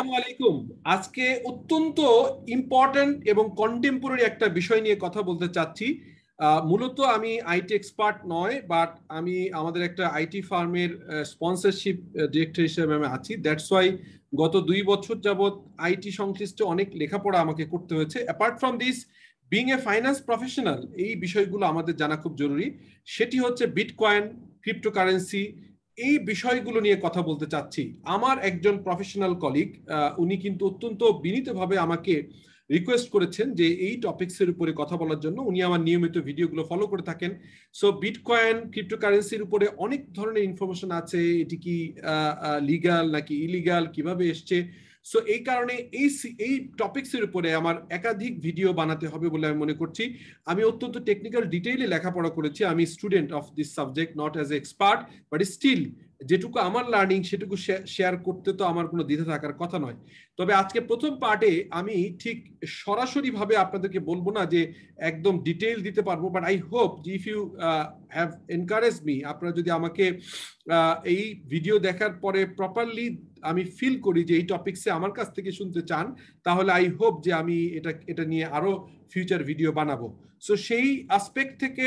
আসসালামু আলাইকুম আজকে অত্যন্ত ইম্পর্টেন্ট এবং কন্টেম্পোরারি একটা বিষয় নিয়ে কথা বলতে চাচ্ছি মূলত আমি আইটি এক্সপার্ট নয় বাট আমি আমাদের একটা আইটি ফার্মের স্পন্সরশিপ ডিরেক্টর হিসেবে আমি আছি দ্যাটস ওয়াই গত দুই বছর যাবৎ আইটি সংশ্লিষ্ট অনেক লেখাপড়া আমাকে করতে হয়েছে apart from this being a finance professional এই বিষয়গুলো আমাদের জানা খুব জরুরি সেটি হচ্ছে বিটকয়েন ক্রিপ্টোকারেন্সি এই বিষয়গুলো নিয়ে কথা বলতে চাচ্ছি আমার একজন প্রফেশনাল কলিগ উনি কিন্তু অত্যন্ত বিনীতভাবে আমাকে রিকোয়েস্ট করেছেন যে এই টপিক্সের উপরে কথা বলার জন্য উনি আমার নিয়মিত ভিডিওগুলো ফলো করে থাকেন সো বিটকয়েন ক্রিপ্টোকারেন্সির উপরে অনেক ধরনের ইনফরমেশন আছে এটি কি লিগাল নাকি ইলিগাল কিভাবে এসছে সো এই কারণে এই এই টপিক্সের উপরে আমার একাধিক ভিডিও বানাতে হবে বলে আমি মনে করছি আমি অত্যন্ত টেকনিক্যাল ডিটেইলে লেখাপড়া করেছি আমি student of this subject not as a expert but still যেটুকু আমার লার্নিং সেটুকু শেয়ার করতে তো আমার কোনো দ্বিধা থাকার কথা নয় তবে আজকে প্রথম পার্টে আমি ঠিক সরাসরি ভাবে আপনাদেরকে বলবো না যে একদম ডিটেইল দিতে পারবো but I hope if you have encourage me আপনারা যদি আমাকে uh, এই ভিডিও দেখার পরে প্রপারলি আমি ফিল করি যে এই টপিকসে আমার কাছ থেকে শুনতে চান তাহলে আই হোপ যে আমি এটা এটা নিয়ে আরও ফিউচার ভিডিও বানাবো সো সেই আসপেক্ট থেকে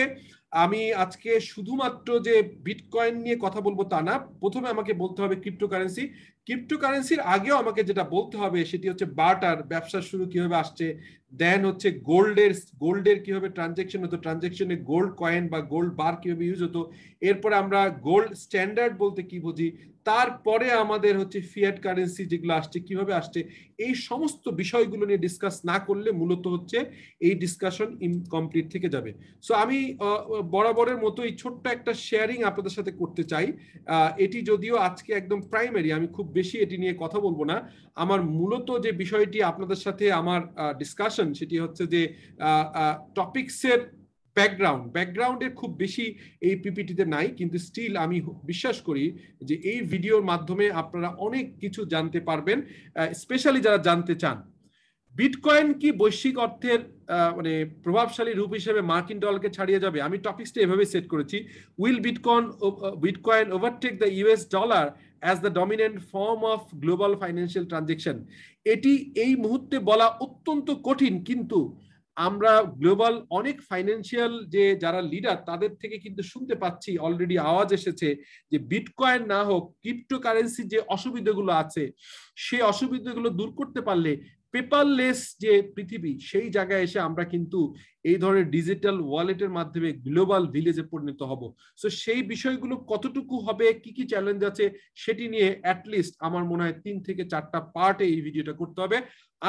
আমি আজকে শুধুমাত্র যে বিটকয়েন নিয়ে কথা বলবো তা না প্রথমে আমাকে বলতে হবে ক্রিপ্টোকারেন্সি ক্রিপ্টোকারেন্সির আগেও আমাকে যেটা বলতে হবে সেটি হচ্ছে বাটার ব্যবসা শুরু কিভাবে আসছে দেন হচ্ছে গোল্ডের গোল্ডের কিভাবে ট্রানজেকশন হতো ট্রানজেকশনে গোল্ড কয়েন বা গোল্ড বার কিভাবে ইউজ হতো এরপরে আমরা গোল্ড স্ট্যান্ডার্ড বলতে কি বুঝি তারপরে আমাদের হচ্ছে ফিয়াট কারেন্সি যেগুলো আসছে কিভাবে আসছে এই সমস্ত বিষয়গুলো নিয়ে ডিসকাস না করলে মূলত হচ্ছে এই ডিসকাশন ইনকমপ্লিট থেকে যাবে সো আমি বরাবরের মতো এই ছোট্ট একটা শেয়ারিং আপনাদের সাথে করতে চাই এটি যদিও আজকে একদম প্রাইমারি আমি খুব বেশি এটি নিয়ে কথা বলবো না আমার মূলত যে বিষয়টি আপনাদের সাথে আমার ডিসকাশন সেটি হচ্ছে যে টপিক্সের ব্যাকগ্রাউন্ড ব্যাকগ্রাউন্ডের খুব বেশি এই পিপিটিতে নাই কিন্তু স্টিল আমি বিশ্বাস করি যে এই ভিডিওর মাধ্যমে আপনারা অনেক কিছু জানতে পারবেন স্পেশালি যারা জানতে চান বিটকয়েন কি বৈশ্বিক অর্থের মানে প্রভাবশালী রূপ হিসেবে মার্কিন ডলারকে ছাড়িয়ে যাবে আমি টপিক্সটা এভাবে সেট করেছি will bitcoin bitcoin overtake the US dollar as the dominant form of global financial transaction এটি এই মুহূর্তে বলা অত্যন্ত কঠিন কিন্তু আমরা গ্লোবাল অনেক ফাইন্যান্সিয়াল যে যারা লিডার তাদের থেকে কিন্তু শুনতে পাচ্ছি অলরেডি আওয়াজ এসেছে যে বিটকয়েন না হোক ক্রিপ্টোকারেন্সি যে অসুবিধাগুলো আছে সেই অসুবিধাগুলো দূর করতে পারলে পেপারলেস যে পৃথিবী সেই জায়গায় এসে আমরা কিন্তু এই ধরনের ডিজিটাল ওয়ালেটের মাধ্যমে গ্লোবাল ভিলেজে পরিণত হব সো সেই বিষয়গুলো কতটুকু হবে কি কি চ্যালেঞ্জ আছে সেটি নিয়ে অ্যাটলিস্ট আমার মনে হয় তিন থেকে চারটা পার্টে এই ভিডিওটা করতে হবে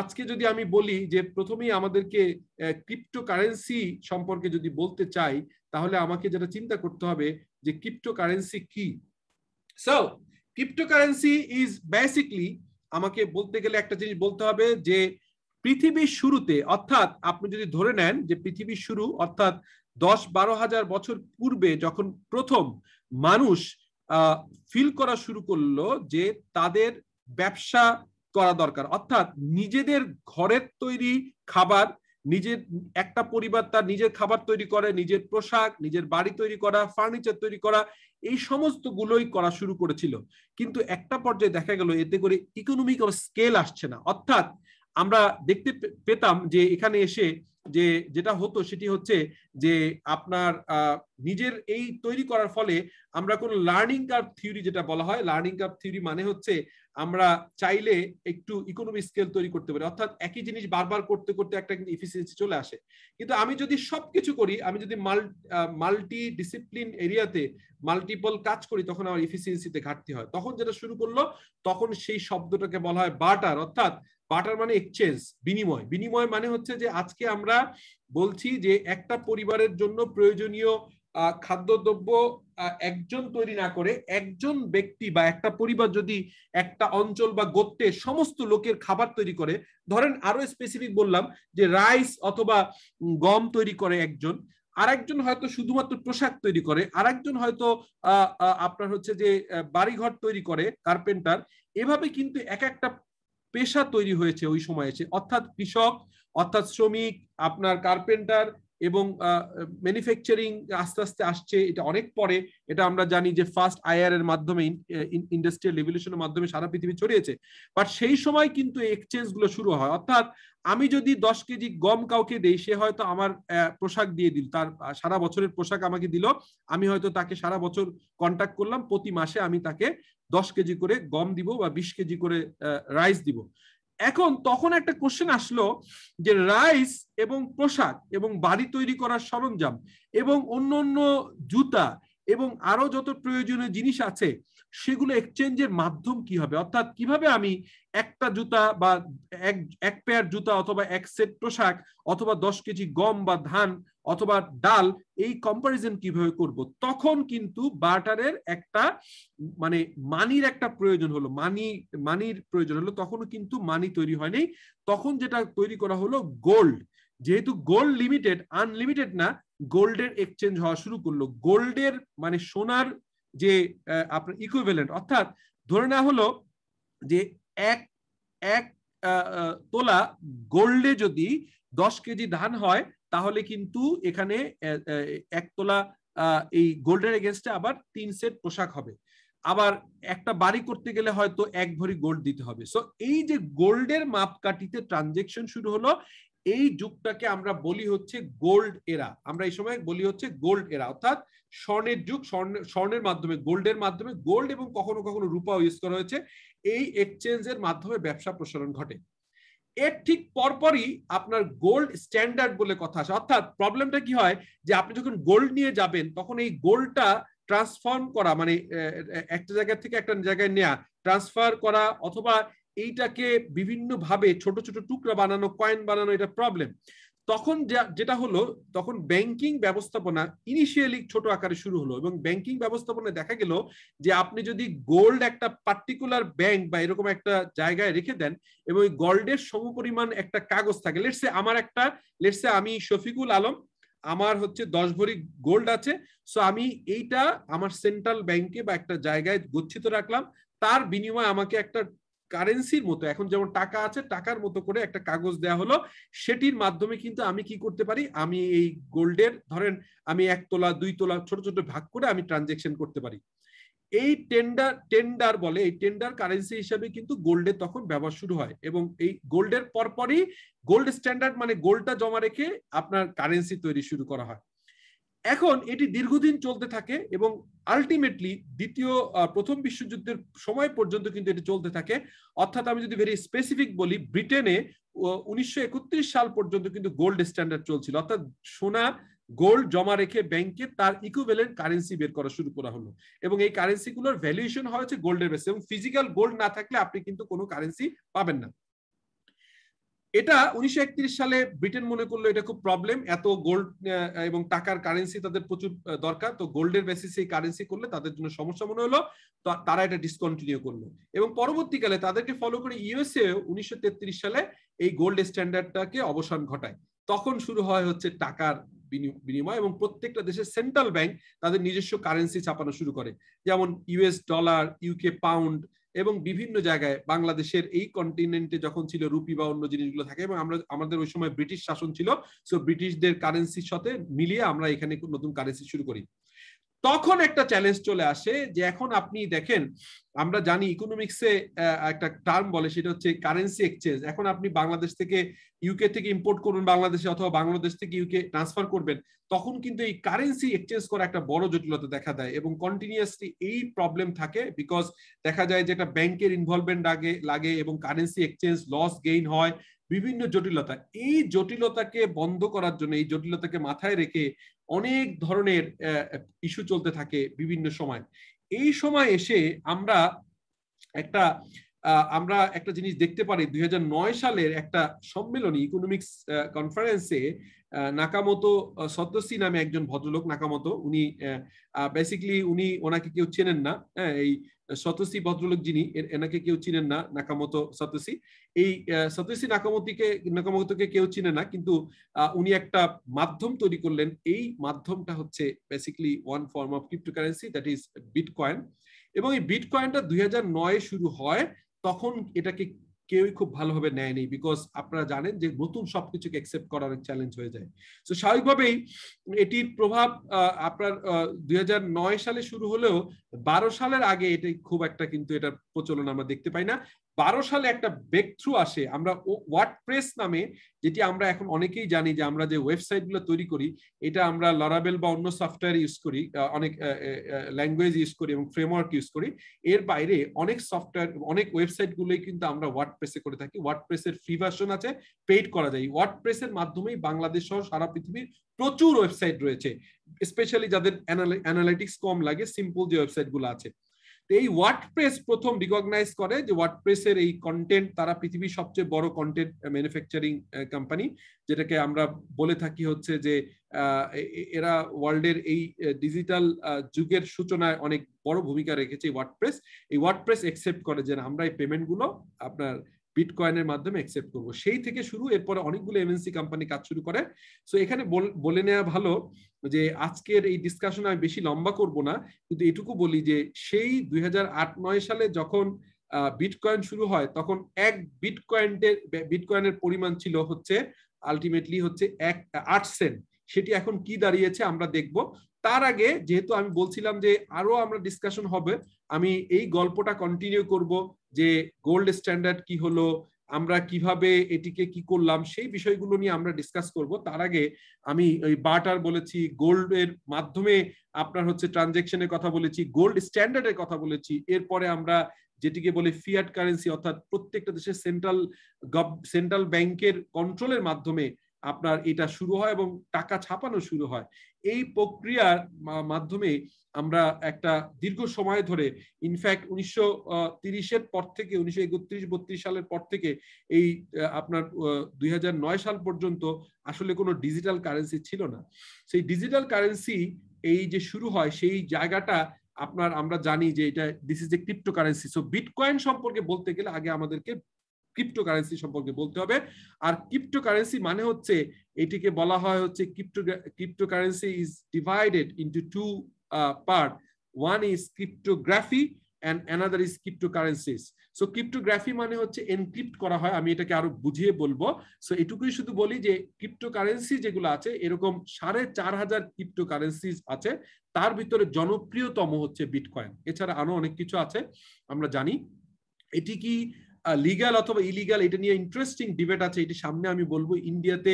আজকে যদি আমি বলি যে প্রথমেই আমাদেরকে ক্রিপ্টোকারেন্সি সম্পর্কে যদি বলতে চাই তাহলে আমাকে যেটা চিন্তা করতে হবে যে ক্রিপ্টোকারেন্সি কি সো ক্রিপ্টোকারেন্সি ইজ বেসিকলি আমাকে বলতে গেলে একটা জিনিস বলতে হবে যে পৃথিবীর শুরুতে অর্থাৎ আপনি যদি ধরে নেন যে পৃথিবীর শুরু অর্থাৎ দশ বারো হাজার বছর পূর্বে যখন প্রথম মানুষ ফিল করা শুরু করলো যে তাদের ব্যবসা করা দরকার অর্থাৎ নিজেদের ঘরের তৈরি খাবার নিজের একটা পরিবার তার নিজের খাবার তৈরি করে নিজের পোশাক নিজের বাড়ি তৈরি করা ফার্নিচার তৈরি করা এই সমস্ত গুলোই করা শুরু করেছিল কিন্তু একটা পর্যায়ে দেখা গেল এতে করে ইকোনমিক স্কেল আসছে না অর্থাৎ আমরা দেখতে পেতাম যে এখানে এসে যে যেটা হতো সেটি হচ্ছে যে আপনার নিজের এই তৈরি করার ফলে আমরা কোন লার্নিং কার্ভ থিওরি যেটা বলা হয় লার্নিং কার্ভ থিওরি মানে হচ্ছে আমরা চাইলে একটু ইকোনমি স্কেল তৈরি করতে পারি অর্থাৎ একই জিনিস বারবার করতে করতে একটা কিন্তু ইফিসিয়েন্সি চলে আসে কিন্তু আমি যদি সবকিছু করি আমি যদি মাল্টি ডিসিপ্লিন এরিয়াতে মাল্টিপল কাজ করি তখন আমার ইফিসিয়েন্সিতে ঘাটতি হয় তখন যেটা শুরু করলো তখন সেই শব্দটাকে বলা হয় বাটার অর্থাৎ বাটার মানে এক্সচেঞ্জ বিনিময় বিনিময় মানে হচ্ছে যে আজকে আমরা বলছি যে একটা পরিবারের জন্য প্রয়োজনীয় খাদ্যদ্রব্য একজন তৈরি না করে একজন ব্যক্তি বা একটা পরিবার যদি একটা অঞ্চল বা গোত্রে সমস্ত লোকের খাবার তৈরি করে ধরেন আরো স্পেসিফিক বললাম যে রাইস অথবা গম তৈরি করে একজন আরেকজন হয়তো শুধুমাত্র পোশাক তৈরি করে আরেকজন হয়তো আপনার হচ্ছে যে বাড়িঘর তৈরি করে কার্পেন্টার এভাবে কিন্তু এক একটা পেশা তৈরি হয়েছে ওই সময় এসে অর্থাৎ কৃষক অর্থাৎ শ্রমিক আপনার কার্পেন্টার এবং ম্যানুফ্যাকচারিং আস্তে আস্তে আসছে এটা অনেক পরে এটা আমরা জানি যে ফার্স্ট আয়ার এর মাধ্যমে ইন্ডাস্ট্রিয়াল রেভলিউশনের মাধ্যমে সারা পৃথিবী ছড়িয়েছে বাট সেই সময় কিন্তু এক্সচেঞ্জ গুলো শুরু হয় অর্থাৎ আমি যদি দশ কেজি গম কাউকে দেই সে হয়তো আমার পোশাক দিয়ে দিল তার সারা বছরের পোশাক আমাকে দিল আমি হয়তো তাকে সারা বছর কন্ট্যাক্ট করলাম প্রতি মাসে আমি তাকে দশ কেজি করে গম দিব বা বিশ কেজি করে রাইস দিব এখন তখন একটা কোশ্চেন আসলো যে রাইস এবং পোশাক এবং বাড়ি তৈরি করার সরঞ্জাম এবং অন্য অন্য জুতা এবং আরো যত প্রয়োজনীয় জিনিস আছে সেগুলো এক্সচেঞ্জের মাধ্যম কি হবে অর্থাৎ কিভাবে আমি একটা জুতা বা এক এক পেয়ার জুতা অথবা এক সেট পোশাক অথবা দশ কেজি গম বা ধান অথবা ডাল এই কম্পারিজন কিভাবে করব তখন কিন্তু বার্টারের একটা মানে মানির একটা প্রয়োজন হলো মানি মানির প্রয়োজন হলো তখনও কিন্তু মানি তৈরি হয়নি তখন যেটা তৈরি করা হলো গোল্ড যেহেতু গোল্ড লিমিটেড আনলিমিটেড না গোল্ডের এক্সচেঞ্জ হওয়া শুরু করলো গোল্ডের মানে সোনার যে আপনার ইকুইভেলেন্ট অর্থাৎ ধরে নেওয়া হলো যে এক এক তোলা গোল্ডে যদি দশ কেজি ধান হয় তাহলে কিন্তু এখানে এক তোলা এই গোল্ডের এগেনস্টে আবার তিন সেট পোশাক হবে আবার একটা বাড়ি করতে গেলে হয়তো এক ভরি গোল্ড দিতে হবে সো এই যে গোল্ডের মাপকাঠিতে ট্রানজেকশন শুরু হলো এই যুগটাকে আমরা বলি হচ্ছে গোল্ড এরা আমরা এই সময় বলি হচ্ছে গোল্ড এরা অর্থাৎ স্বর্ণের যুগ স্বর্ণ স্বর্ণের মাধ্যমে গোল্ডের মাধ্যমে গোল্ড এবং কখনো কখনো রূপাও ইউজ করা হয়েছে এই এক্সচেঞ্জের মাধ্যমে ব্যবসা প্রসারণ ঘটে এর ঠিক পরপরই আপনার গোল্ড স্ট্যান্ডার্ড বলে কথা আসে অর্থাৎ প্রবলেমটা কি হয় যে আপনি যখন গোল্ড নিয়ে যাবেন তখন এই গোল্ডটা ট্রান্সফর্ম করা মানে একটা জায়গা থেকে একটা জায়গায় নেয়া ট্রান্সফার করা অথবা এইটাকে বিভিন্নভাবে ছোট ছোট টুকরা বানানো কয়েন বানানো এটা প্রবলেম তখন যেটা হলো তখন ব্যাংকিং ব্যবস্থাপনা ইনিশিয়ালি ছোট আকারে শুরু হলো এবং ব্যাংকিং ব্যবস্থাপনায় দেখা গেল যে আপনি যদি গোল্ড একটা পার্টিকুলার ব্যাংক বা এরকম একটা জায়গায় রেখে দেন এবং ওই গোল্ডের সমপরিমাণ একটা কাগজ থাকে লেটসে আমার একটা লেটসে আমি শফিকুল আলম আমার হচ্ছে দশ ভরি গোল্ড আছে সো আমি এইটা আমার সেন্ট্রাল ব্যাংকে বা একটা জায়গায় গচ্ছিত রাখলাম তার বিনিময়ে আমাকে একটা কারেন্সির মতো এখন যেমন টাকা আছে টাকার মতো করে একটা কাগজ দেয়া হলো সেটির মাধ্যমে কিন্তু আমি কি করতে পারি আমি এই গোল্ডের ধরেন আমি এক তোলা দুই তোলা ছোট ছোট ভাগ করে আমি ট্রানজেকশন করতে পারি এই টেন্ডার টেন্ডার বলে এই টেন্ডার কারেন্সি হিসাবে কিন্তু গোল্ডের তখন ব্যবহার শুরু হয় এবং এই গোল্ডের পরপরই গোল্ড স্ট্যান্ডার্ড মানে গোল্ডটা জমা রেখে আপনার কারেন্সি তৈরি শুরু করা হয় এখন এটি দীর্ঘদিন চলতে থাকে এবং আলটিমেটলি দ্বিতীয় প্রথম বিশ্বযুদ্ধের সময় পর্যন্ত কিন্তু এটি চলতে থাকে অর্থাৎ আমি যদি ভেরি স্পেসিফিক বলি ব্রিটেনে উনিশশো সাল পর্যন্ত কিন্তু গোল্ড স্ট্যান্ডার্ড চলছিল অর্থাৎ সোনা গোল্ড জমা রেখে ব্যাংকে তার ইকুইভ্যালেন্ট কারেন্সি বের করা শুরু করা হলো এবং এই কারেন্সিগুলোর ভ্যালুয়েশন হয়েছে গোল্ডের বেসে এবং ফিজিক্যাল গোল্ড না থাকলে আপনি কিন্তু কোনো কারেন্সি পাবেন না এটা উনিশশো সালে ব্রিটেন মনে করলো এটা খুব প্রবলেম এত গোল্ড এবং টাকার কারেন্সি তাদের প্রচুর দরকার তো গোল্ডের বেসিসে এই কারেন্সি করলে তাদের জন্য সমস্যা মনে হলো তারা এটা ডিসকন্টিনিউ করলো এবং পরবর্তীকালে তাদেরকে ফলো করে ইউএসএ উনিশশো সালে এই গোল্ড স্ট্যান্ডার্ডটাকে অবসান ঘটায় তখন শুরু হয় হচ্ছে টাকার বিনিময় এবং প্রত্যেকটা দেশের সেন্ট্রাল ব্যাংক তাদের নিজস্ব কারেন্সি ছাপানো শুরু করে যেমন ইউএস ডলার ইউকে পাউন্ড এবং বিভিন্ন জায়গায় বাংলাদেশের এই কন্টিনেন্টে যখন ছিল রুপি বা অন্য জিনিসগুলো থাকে এবং আমরা আমাদের ওই সময় ব্রিটিশ শাসন ছিল সো ব্রিটিশদের কারেন্সির সাথে মিলিয়ে আমরা এখানে নতুন কারেন্সি শুরু করি তখন একটা চ্যালেঞ্জ চলে আসে যে এখন আপনি দেখেন আমরা জানি ইকোনমিক্সে একটা টার্ম বলে সেটা হচ্ছে কারেন্সি এক্সচেঞ্জ এখন আপনি বাংলাদেশ থেকে ইউকে থেকে ইম্পোর্ট করবেন বাংলাদেশে অথবা বাংলাদেশ থেকে ইউকে ট্রান্সফার করবেন তখন কিন্তু এই কারেন্সি এক্সচেঞ্জ করা একটা বড় জটিলতা দেখা দেয় এবং কন্টিনিউয়াসলি এই প্রবলেম থাকে বিকজ দেখা যায় যে একটা ব্যাংকের ইনভলভমেন্ট আগে লাগে এবং কারেন্সি এক্সচেঞ্জ লস গেইন হয় বিভিন্ন জটিলতা এই জটিলতাকে বন্ধ করার জন্য এই জটিলতাকে মাথায় রেখে অনেক ধরনের ইস্যু চলতে থাকে বিভিন্ন সময় এই সময় এসে আমরা একটা আমরা একটা জিনিস দেখতে পারি দুই সালের একটা সম্মেলনী ইকোনমিক্স কনফারেন্সে নাকামতো সদ্যসি নামে একজন ভদ্রলোক নাকামতো উনি বেসিকলি উনি ওনাকে কেউ চেনেন না হ্যাঁ, এই সতসি ভদ্রলোক যিনি এনাকে কেউ চিনেন না নাকামতো সতসি এই সতসি নাকামতিকে নাকামতকে কেউ চিনে না কিন্তু উনি একটা মাধ্যম তৈরি করলেন এই মাধ্যমটা হচ্ছে basically one form of cryptocurrency that is bitcoin এবং এই বিটকয়েনটা দুই নয়ে শুরু হয় তখন এটাকে কেউই খুব ভালোভাবে নেয়নি বিকজ আপনারা জানেন যে নতুন সবকিছুকে একসেপ্ট করার চ্যালেঞ্জ হয়ে যায় তো স্বাভাবিকভাবেই এটির প্রভাব আপনার দুই সালে শুরু হলেও বারো সালের আগে এটা খুব একটা কিন্তু এটার প্রচলন আমরা দেখতে পাই না বারো সালে একটা ব্রেক থ্রু আসে আমরা ওয়ার্ড প্রেস নামে যেটি আমরা এখন অনেকেই জানি যে আমরা যে ওয়েবসাইট গুলো তৈরি করি এটা আমরা লরাবেল বা অন্য সফটওয়্যার ইউজ করি অনেক ল্যাঙ্গুয়েজ ইউজ করি এবং ফ্রেমওয়ার্ক ইউজ করি এর বাইরে অনেক সফটওয়্যার অনেক ওয়েবসাইট গুলোই কিন্তু আমরা ওয়ার্ড প্রেসে করে থাকি ওয়ার্ড প্রেসের ফ্রি ভার্সন আছে পেইড করা যায় ওয়ার্ড প্রেসের মাধ্যমেই বাংলাদেশ সহ সারা পৃথিবীর প্রচুর ওয়েবসাইট রয়েছে স্পেশালি যাদের অ্যানালিটিক্স কম লাগে সিম্পল যে ওয়েবসাইট গুলো আছে এই ওয়ার্ডপ্রেস প্রথম রিকগনাইজ করে যে ওয়ার্ডপ্রেসের এই কন্টেন্ট তারা পৃথিবীর সবচেয়ে বড় কন্টেন্ট ম্যানুফ্যাকচারিং কোম্পানি যেটাকে আমরা বলে থাকি হচ্ছে যে এরা ওয়ার্ল্ডের এই ডিজিটাল যুগের সূচনায় অনেক বড় ভূমিকা রেখেছে এই ওয়ার্ডপ্রেস এই ওয়ার্ডপ্রেস একসেপ্ট করে যে আমরা এই পেমেন্টগুলো আপনার বিটকয়েনের মাধ্যমে অ্যাকসেপ্ট করবো সেই থেকে শুরু এরপরে অনেকগুলো এমএনসি কোম্পানি কাজ শুরু করে সো এখানে বলে নেওয়া ভালো যে আজকের এই ডিসকাশন আমি বেশি লম্বা করব না কিন্তু এটুকু বলি যে সেই দুই সালে যখন বিটকয়েন শুরু হয় তখন এক বিটকয়েনের বিটকয়েনের পরিমাণ ছিল হচ্ছে আলটিমেটলি হচ্ছে এক আট সেন্ট সেটি এখন কি দাঁড়িয়েছে আমরা দেখব তার আগে যেহেতু আমি বলছিলাম যে আরো আমরা ডিসকাশন হবে আমি এই গল্পটা কন্টিনিউ করব যে গোল্ড স্ট্যান্ডার্ড কি হলো আমরা কিভাবে এটিকে কি করলাম সেই বিষয়গুলো নিয়ে আমরা ডিসকাস করব তার আগে আমি ওই বাটার বলেছি গোল্ড এর মাধ্যমে আপনার হচ্ছে ট্রানজেকশনের কথা বলেছি গোল্ড স্ট্যান্ডার্ডের কথা বলেছি এরপরে আমরা যেটিকে বলে ফিয়াট কারেন্সি অর্থাৎ প্রত্যেকটা দেশের সেন্ট্রাল সেন্ট্রাল ব্যাংকের কন্ট্রোলের মাধ্যমে আপনার এটা শুরু হয় এবং টাকা ছাপানো শুরু হয় এই প্রক্রিয়ার মাধ্যমে আমরা একটা দীর্ঘ সময় ধরে ইনফ্যাক্ট উনিশশো তিরিশের পর থেকে উনিশশো একত্রিশ বত্রিশ সালের পর থেকে এই আপনার দুই নয় সাল পর্যন্ত আসলে কোনো ডিজিটাল কারেন্সি ছিল না সেই ডিজিটাল কারেন্সি এই যে শুরু হয় সেই জায়গাটা আপনার আমরা জানি যে এটা this is a cryptocurrency so bitcoin সম্পর্কে বলতে গেলে আগে আমাদেরকে ক্রিপ্টোকারেন্সি সম্পর্কে বলতে হবে আর ক্রিপ্টোকারেন্সি মানে হচ্ছে এটিকে বলা হয় হচ্ছে crypto cryptocurrency is divided into two part one is cryptography and another is cryptocurrencies so cryptography মানে হচ্ছে এনক্রিপ্ট করা হয় আমি এটাকে আরো বুঝিয়ে বলবো সো এটুকুই শুধু বলি যে ক্রিপ্টোকারেন্সি যেগুলো আছে এরকম সাড়ে চার হাজার ক্রিপ্টোকারেন্সি আছে তার ভিতরে জনপ্রিয়তম হচ্ছে বিটকয়েন এছাড়া আরো অনেক কিছু আছে আমরা জানি এটি কি লিগাল অথবা ইলিগাল এটা নিয়ে ইন্টারেস্টিং ডিবেট আছে এটি সামনে আমি বলবো ইন্ডিয়াতে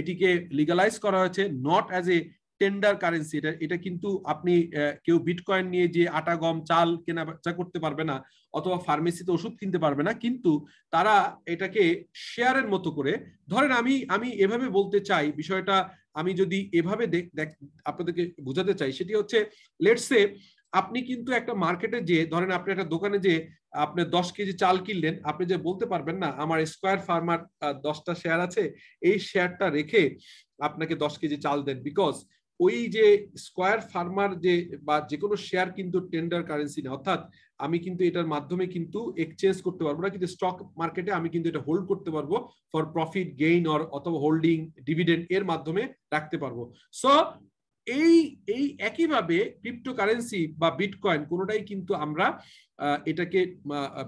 এটিকে লিগালাইজ করা হয়েছে not as a tender currency এটা এটা কিন্তু আপনি কেউ বিটকয়েন নিয়ে যে আটা গম চাল কেনা বেচা করতে পারবে না অথবা ফার্মেসিতে ওষুধ কিনতে পারবে না কিন্তু তারা এটাকে শেয়ারের মতো করে ধরেন আমি আমি এভাবে বলতে চাই বিষয়টা আমি যদি এভাবে আপনাদেরকে বোঝাতে চাই সেটি হচ্ছে লেটসে আপনি কিন্তু একটা মার্কেটে যে ধরেন আপনি একটা দোকানে যে আপনি দশ কেজি চাল কিনলেন আপনি যে বলতে পারবেন না আমার স্কোয়ার ফার্মার দশটা শেয়ার আছে এই শেয়ারটা রেখে আপনাকে দশ কেজি চাল দেন বিকজ ওই যে স্কোয়ার ফার্মার যে বা যে কোনো শেয়ার কিন্তু টেন্ডার কারেন্সি না অর্থাৎ আমি কিন্তু এটার মাধ্যমে কিন্তু এক্সচেঞ্জ করতে পারবো না কিন্তু স্টক মার্কেটে আমি কিন্তু এটা হোল্ড করতে পারবো ফর প্রফিট গেইন অর অথবা হোল্ডিং ডিভিডেন্ড এর মাধ্যমে রাখতে পারবো সো এই এই একইভাবে ক্রিপ্টোকারেন্সি বা বিটকয়েন কোনোটাই কিন্তু আমরা এটাকে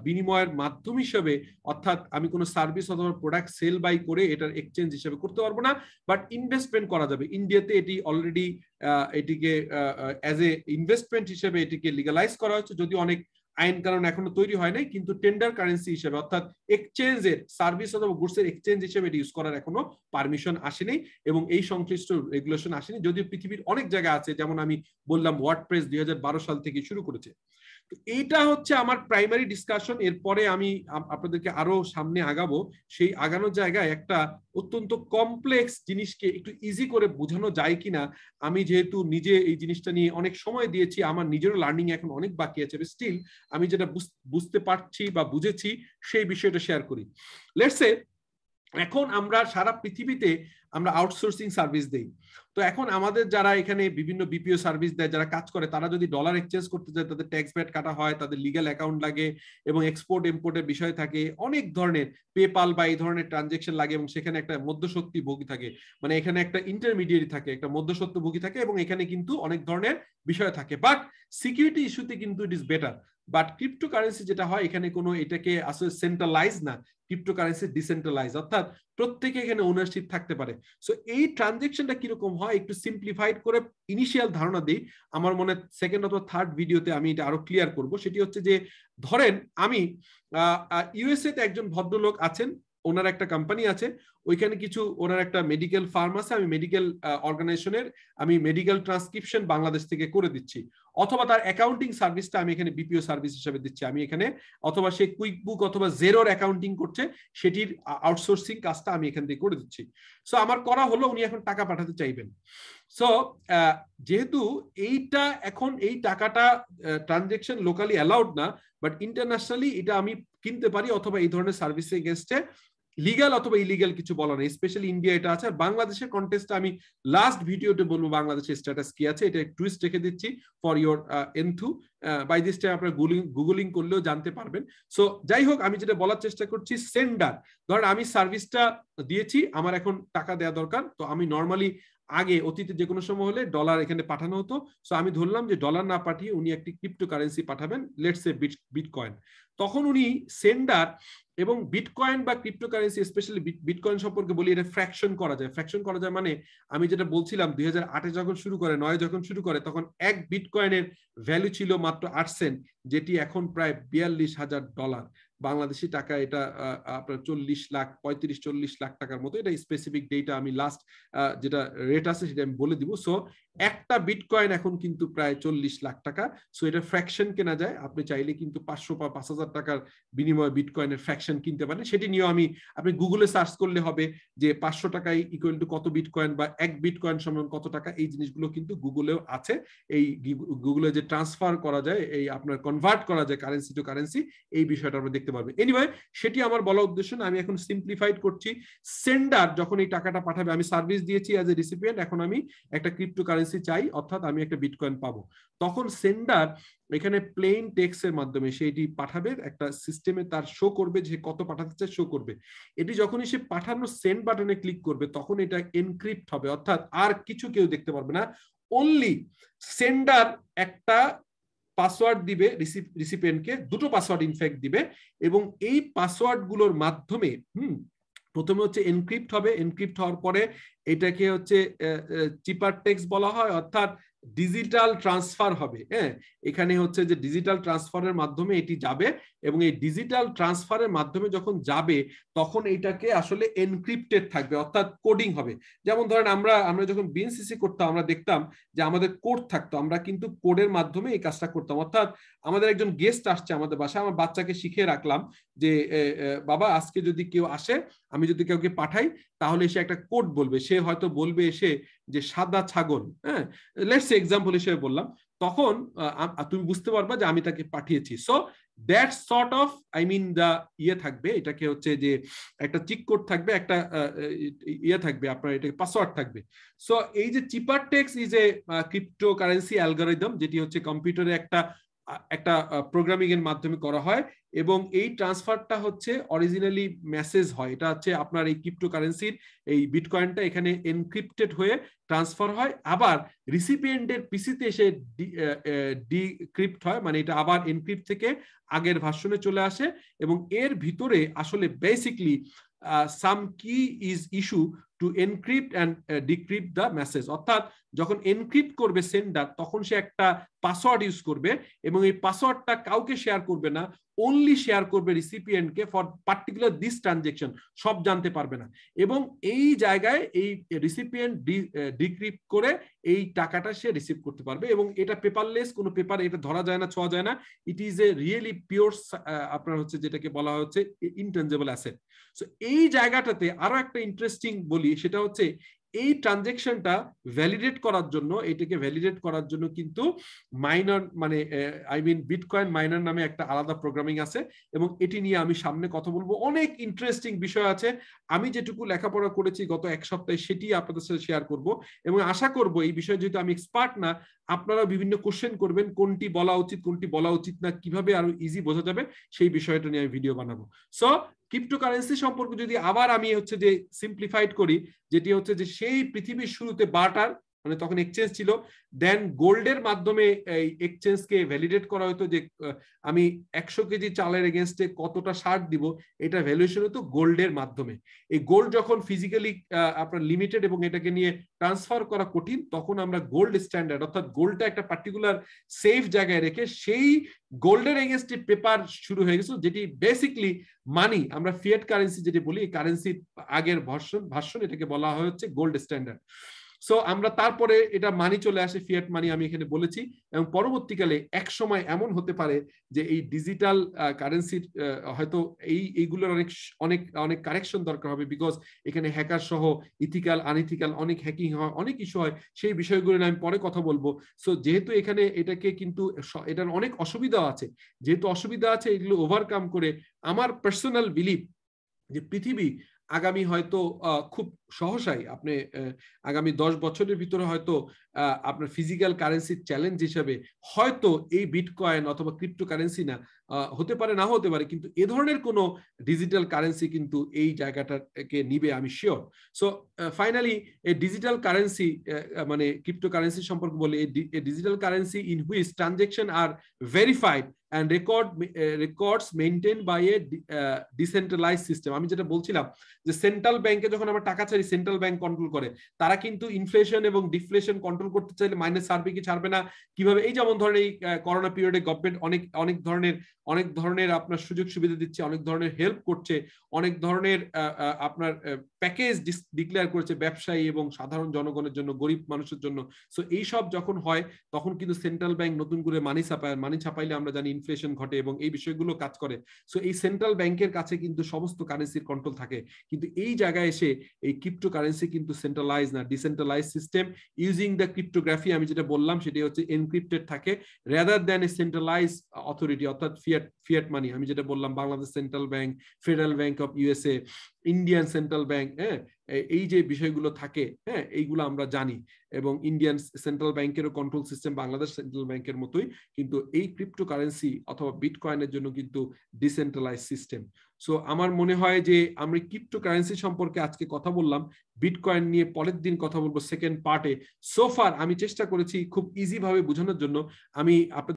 বিনিময়ের মাধ্যম হিসেবে অর্থাৎ আমি কোনো সার্ভিস অথবা প্রোডাক্ট সেল বাই করে এটার এক্সচেঞ্জ হিসেবে করতে পারবো না বাট ইনভেস্টমেন্ট করা যাবে ইন্ডিয়াতে এটি অলরেডি এটিকে অ্যাজ এ ইনভেস্টমেন্ট হিসেবে এটিকে লিগালাইজ করা হয়েছে যদি অনেক আইন কারণ এখনো তৈরি হয় নাই কিন্তু টেন্ডার কারেন্সি হিসেবে অর্থাৎ এক্সচেঞ্জের সার্ভিস অথবা গুডস এর এক্সচেঞ্জ হিসেবে ইউজ করার এখনো পারমিশন আসেনি এবং এই সংশ্লিষ্ট রেগুলেশন আসেনি যদিও পৃথিবীর অনেক জায়গা আছে যেমন আমি বললাম ওয়ার্ড প্রেস দুই সাল থেকে শুরু করেছে এইটা হচ্ছে আমার প্রাইমারি ডিসকাশন এরপরে আমি আপনাদেরকে আরো সামনে আগাবো সেই আগানোর জায়গায় একটা অত্যন্ত কমপ্লেক্স জিনিসকে একটু ইজি করে বোঝানো যায় কিনা আমি যেহেতু নিজে এই জিনিসটা নিয়ে অনেক সময় দিয়েছি আমার নিজেরও লার্নিং এখন অনেক বাকি আছে স্টিল আমি যেটা বুঝতে পারছি বা বুঝেছি সেই বিষয়টা শেয়ার করি লেটসে এখন আমরা সারা পৃথিবীতে আমরা আউটসোর্সিং সার্ভিস দেই তো এখন আমাদের যারা এখানে বিভিন্ন বিপিও সার্ভিস দেয় যারা কাজ করে তারা যদি ডলার এক্সচেঞ্জ করতে যায় তাদের ট্যাক্স ব্যাট কাটা হয় তাদের লিগাল অ্যাকাউন্ট লাগে এবং এক্সপোর্ট ইম্পোর্টের বিষয় থাকে অনেক ধরনের পেপাল বা এই ধরনের ট্রানজেকশন লাগে এবং সেখানে একটা মধ্যশক্তি ভোগী থাকে মানে এখানে একটা ইন্টারমিডিয়েট থাকে একটা মধ্যস্বত্ব ভোগী থাকে এবং এখানে কিন্তু অনেক ধরনের বিষয় থাকে বাট সিকিউরিটি ইস্যুতে কিন্তু it is better but cryptocurrency যেটা হয় এখানে কোনো এটাকে আসলে সেন্ট্রালাইজ না ক্রিপ্টোকারেন্সি ডিসেন্ট্রালাইজ অর্থাৎ প্রত্যেকে এখানে ওনারশিপ থাকতে পারে সো এই ট্রানজেকশনটা কিরকম হয় একটু সিম্পলিফাইড করে ইনিশিয়াল ধারণা দিই আমার মনে সেকেন্ড অথবা থার্ড ভিডিওতে আমি এটা আরো ক্লিয়ার করব সেটি হচ্ছে যে ধরেন আমি ইউএসএ তে একজন ভদ্রলোক আছেন ওনার একটা কোম্পানি আছে ওইখানে কিছু ওনার একটা মেডিকেল ফার্ম আছে আমি মেডিকেল অর্গানাইজেশনের আমি মেডিকেল ট্রান্সক্রিপশন বাংলাদেশ থেকে করে দিচ্ছি অথবা তার অ্যাকাউন্টিং সার্ভিসটা আমি এখানে বিপিও সার্ভিস হিসেবে দিচ্ছি আমি এখানে অথবা সে কুইক বুক অথবা জেরোর অ্যাকাউন্টিং করছে সেটির আউটসোর্সিং কাজটা আমি এখান থেকে করে দিচ্ছি সো আমার করা হলো উনি এখন টাকা পাঠাতে চাইবেন সো যেহেতু এইটা এখন এই টাকাটা ট্রানজেকশন লোকালি অ্যালাউড না বাট ইন্টারন্যাশনালি এটা আমি কিনতে পারি অথবা এই ধরনের সার্ভিসে এগেনস্টে লিগাল অথবা ইলিগাল কিছু বলা নেই স্পেশালি ইন্ডিয়া এটা আছে আর বাংলাদেশের কন্টেস্ট আমি লাস্ট ভিডিওতে বলবো বাংলাদেশের স্ট্যাটাস কি আছে এটা টুইস্ট রেখে দিচ্ছি for your enthu by this time আপনারা গুগলিং গুগলিং করলেও জানতে পারবেন সো যাই হোক আমি যেটা বলার চেষ্টা করছি সেন্ডার ধরেন আমি সার্ভিসটা দিয়েছি আমার এখন টাকা দেওয়া দরকার তো আমি নর্মালি আগে অতীতে যে কোনো সময় হলে ডলার এখানে পাঠানো হতো সো আমি ধরলাম যে ডলার না পাঠিয়ে উনি একটি ক্রিপ্টো কারেন্সি পাঠাবেন লেটস এ বিটকয়েন তখন উনি সেন্ডার এবং বিটকয়েন বা ক্রিপ্টো কারেন্সি স্পেশালি বিটকয়েন সম্পর্কে বলি এটা ফ্র্যাকশন করা যায় ফ্র্যাকশন করা যায় মানে আমি যেটা বলছিলাম দুই আটে যখন শুরু করে নয় যখন শুরু করে তখন এক বিটকয়েনের ভ্যালু ছিল মাত্র আট সেন্ট যেটি এখন প্রায় বিয়াল্লিশ হাজার ডলার বাংলাদেশি টাকা এটা আপনার চল্লিশ লাখ পঁয়ত্রিশ চল্লিশ লাখ টাকার মতো এটা স্পেসিফিক ডেটা আমি লাস্ট যেটা রেট আছে সেটা আমি বলে দিব সো একটা বিটকয়েন এখন কিন্তু প্রায় চল্লিশ লাখ টাকা সো এটা ফ্র্যাকশন কেনা যায় আপনি চাইলে কিন্তু পাঁচশো বা পাঁচ হাজার টাকার বিনিময়ে বিটকয়েনের ফ্র্যাকশন কিনতে পারেন সেটি নিয়ে আমি আপনি গুগলে সার্চ করলে হবে যে পাঁচশো টাকায় ইকুয়াল টু কত বিটকয়েন বা এক বিটকয়েন সমান কত টাকা এই জিনিসগুলো কিন্তু গুগলেও আছে এই গুগলে যে ট্রান্সফার করা যায় এই আপনার কনভার্ট করা যায় কারেন্সি টু কারেন্সি এই বিষয়টা আমরা দেখতে পারবেন এনিওয়ে সেটি আমার বলা উদ্দেশ্য না আমি এখন সিম্পলিফাইড করছি সেন্ডার যখন এই টাকাটা পাঠাবে আমি সার্ভিস দিয়েছি অ্যাজ এ রিসিপিয়েন্ট এখন আমি একটা ক্রিপ্টো কারেন্সি ক্রিপ্টোকারেন্সি চাই অর্থাৎ আমি একটা বিটকয়েন পাবো তখন সেন্ডার এখানে প্লেন এর মাধ্যমে সেটি পাঠাবে একটা সিস্টেমে তার শো করবে যে কত পাঠাতে চায় শো করবে এটি যখনই সে পাঠানো সেন্ড বাটনে ক্লিক করবে তখন এটা এনক্রিপ্ট হবে অর্থাৎ আর কিছু কেউ দেখতে পারবে না অনলি সেন্ডার একটা পাসওয়ার্ড দিবে রিসিপিয়েন্টকে দুটো পাসওয়ার্ড ইনফ্যাক্ট দিবে এবং এই পাসওয়ার্ড গুলোর মাধ্যমে হুম প্রথমে হচ্ছে এনক্রিপ্ট হবে এনক্রিপ্ট হওয়ার পরে এটাকে হচ্ছে চিপার টেক্সট বলা হয় অর্থাৎ ডিজিটাল ট্রান্সফার হবে হ্যাঁ এখানে হচ্ছে যে ডিজিটাল ট্রান্সফারের মাধ্যমে এটি যাবে এবং এই ডিজিটাল ট্রান্সফারের মাধ্যমে যখন যাবে তখন এটাকে আসলে এনক্রিপ্টেড থাকবে অর্থাৎ কোডিং হবে যেমন ধরেন আমরা আমরা যখন বিএনসিসি করতাম আমরা দেখতাম যে আমাদের কোড থাকতো আমরা কিন্তু কোডের মাধ্যমে এই কাজটা করতাম অর্থাৎ আমাদের একজন গেস্ট আসছে আমাদের বাসায় আমার বাচ্চাকে শিখিয়ে রাখলাম যে বাবা আজকে যদি কেউ আসে আমি যদি কাউকে পাঠাই তাহলে সে একটা কোড বলবে সে হয়তো বলবে এসে যে সাদা ছাগল হ্যাঁ লেটস এক্সাম্পল হিসেবে বললাম তখন তুমি বুঝতে পারবা যে আমি তাকে পাঠিয়েছি so that sort of I mean the ইয়ে থাকবে এটাকে হচ্ছে যে একটা চিক কোড থাকবে একটা ইয়ে থাকবে আপনার এটাকে পাসওয়ার্ড থাকবে সো এই যে cipher text is a cryptocurrency algorithm যেটি হচ্ছে কম্পিউটারে একটা একটা প্রোগ্রামিং এর মাধ্যমে করা হয় এবং এই ট্রান্সফারটা হচ্ছে অরিজিনালি মেসেজ হয় এটা হচ্ছে আপনার এই ক্রিপ্টোকারেন্সির এই বিটকয়েনটা এখানে এনক্রিপ্টেড হয়ে ট্রান্সফার হয় আবার রিসিপিয়েন্টের পিসিতে এসে ডিক্রিপ্ট হয় মানে এটা আবার এনক্রিপ্ট থেকে আগের ভার্সনে চলে আসে এবং এর ভিতরে আসলে basically some key is issue to encrypt and decrypt the message অর্থাৎ যখন এনক্রিপ্ট করবে সেন্ডার তখন সে একটা পাসওয়ার্ড ইউজ করবে এবং এই পাসওয়ার্ডটা কাউকে শেয়ার করবে না অনলি শেয়ার করবে রিসিপিয়েন্টকে ফর পার্টিকুলার দিস ট্রানজেকশন সব জানতে পারবে না এবং এই জায়গায় এই রিসিপিয়েন্ট ডিক্রিপ্ট uh, করে এই টাকাটা সে রিসিভ করতে পারবে এবং এটা পেপারলেস কোনো পেপার এটা ধরা যায় না ছোঁয়া যায় না it is a really pure আপনার হচ্ছে যেটাকে বলা হচ্ছে ইনটেঞ্জেবল অ্যাসেট সো এই জায়গাটাতে আরো একটা ইন্টারেস্টিং বলি সেটা হচ্ছে এই ট্রানজেকশনটা ভ্যালিডেট করার জন্য এটাকে ভ্যালিডেট করার জন্য কিন্তু মাইনার মানে আই মিন বিটকয়েন মাইনার নামে একটা আলাদা প্রোগ্রামিং আছে এবং এটি নিয়ে আমি সামনে কথা বলবো অনেক ইন্টারেস্টিং বিষয় আছে আমি যেটুকু লেখাপড়া করেছি গত এক সপ্তাহে সেটি আপনাদের সাথে শেয়ার করব এবং আশা করব এই বিষয়ে যেহেতু আমি এক্সপার্ট না আপনারা বিভিন্ন কোশ্চেন করবেন কোনটি বলা উচিত কোনটি বলা উচিত না কিভাবে আরো ইজি বোঝা যাবে সেই বিষয়টা নিয়ে আমি ভিডিও বানাবো সো ক্রিপ্টোকারেন্সি সম্পর্কে যদি আবার আমি হচ্ছে যে সিম্পলিফাইড করি যেটি হচ্ছে যে সেই পৃথিবীর শুরুতে বাটার মানে তখন এক্সচেঞ্জ ছিল দেন গোল্ডের মাধ্যমে এই এক্সচেঞ্জকে ভ্যালিডেট করা হতো যে আমি একশো কেজি চালের এগেনস্টে কতটা সার দিব এটা ভ্যালুয়েশন হতো গোল্ডের মাধ্যমে এই গোল্ড যখন ফিজিক্যালি আপনার লিমিটেড এবং এটাকে নিয়ে ট্রান্সফার করা কঠিন তখন আমরা গোল্ড স্ট্যান্ডার্ড অর্থাৎ গোল্ডটা একটা পার্টিকুলার সেফ জায়গায় রেখে সেই গোল্ডের এগেনস্টে পেপার শুরু হয়ে গেছে যেটি বেসিকলি মানি আমরা ফিয়েট কারেন্সি যেটি বলি এই কারেন্সির আগের ভাষণ ভাষণ এটাকে বলা হচ্ছে গোল্ড স্ট্যান্ডার্ড সো আমরা তারপরে এটা মানি চলে আসে ফিয়াট মানি আমি এখানে বলেছি এবং পরবর্তীকালে এক সময় এমন হতে পারে যে এই ডিজিটাল কারেন্সির হয়তো এই এইগুলোর অনেক অনেক অনেক কারেকশন দরকার হবে বিকজ এখানে হ্যাকার সহ ইথিক্যাল আনইথিক্যাল অনেক হ্যাকিং হয় অনেক ইস্যু হয় সেই বিষয়গুলো আমি পরে কথা বলবো সো যেহেতু এখানে এটাকে কিন্তু এটার অনেক অসুবিধা আছে যেহেতু অসুবিধা আছে এগুলো ওভারকাম করে আমার পার্সোনাল বিলিভ যে পৃথিবী আগামী হয়তো খুব সহসাই আপনি আগামী দশ বছরের ভিতরে হয়তো আপনার ফিজিক্যাল কারেন্সির চ্যালেঞ্জ হিসাবে হয়তো এই বিটকয়েন অথবা ক্রিপ্টো কারেন্সি না হতে পারে না হতে পারে কিন্তু এ ধরনের কোনো ডিজিটাল কারেন্সি কিন্তু এই জায়গাটাকে নিবে আমি sure so finally a digital currency মানে ক্রিপ্টো কারেন্সি সম্পর্কে বলে digital currency in which transaction are verified and record records maintain by a decentralize system আমি যেটা বলছিলাম যে সেন্ট্রাল ব্যাংকে যখন আমার টাকা সরাসরি সেন্ট্রাল ব্যাংক কন্ট্রোল করে তারা কিন্তু ইনফ্লেশন এবং ডিফ্লেশন কন্ট্রোল করতে চাইলে মাইনাস ছাড়বে কি ছাড়বে না কিভাবে এই যেমন ধরনের এই করোনা পিরিয়ডে গভর্নমেন্ট অনেক অনেক ধরনের অনেক ধরনের আপনার সুযোগ সুবিধা দিচ্ছে অনেক ধরনের হেল্প করছে অনেক ধরনের আপনার প্যাকেজ ডিক্লেয়ার করেছে ব্যবসায়ী এবং সাধারণ জনগণের জন্য গরিব মানুষের জন্য সো এইসব যখন হয় তখন কিন্তু সেন্ট্রাল ব্যাংক নতুন করে মানি ছাপায় মানি ছাপাইলে আমরা জানি ইনফ্লেশন ঘটে এবং এই বিষয়গুলো কাজ করে সো এই সেন্ট্রাল ব্যাংকের কাছে কিন্তু সমস্ত কারেন্সির কন্ট্রোল থাকে কিন্তু এই জায়গায় এসে এই ক্রিপ্টোকারেন্সি কিন্তু সেন্ট্রালাইজ না decentralize system using the cryptography আমি যেটা বললাম সেটি হচ্ছে এনক্রিপ্টেড থাকে rather than a centralize authority অর্থাৎ ফিয়াট ফিয়াট মানি আমি যেটা বললাম Bangladesh central bank federal bank of USA Indian central bank হ্যাঁ এই যে বিষয়গুলো থাকে হ্যাঁ এইগুলো আমরা জানি এবং ইন্ডিয়ান সেন্ট্রাল ব্যাংকেরও কন্ট্রোল সিস্টেম বাংলাদেশ সেন্ট্রাল ব্যাংকের মতোই কিন্তু এই ক্রিপ্টোকারেন্সি অথবা বিটকয়েনের জন্য কিন্তু ডিসেন্ট্রালাইজ সিস্টেম সো আমার মনে হয় যে আমরা ক্রিপ্টো কারেন্সি সম্পর্কে আজকে কথা বললাম বিটকয়েন নিয়ে পরের দিন কথা বলবো সেকেন্ড পার্টে সোফার আমি চেষ্টা করেছি খুব ইজি ভাবে বোঝানোর জন্য আমি আপনাদের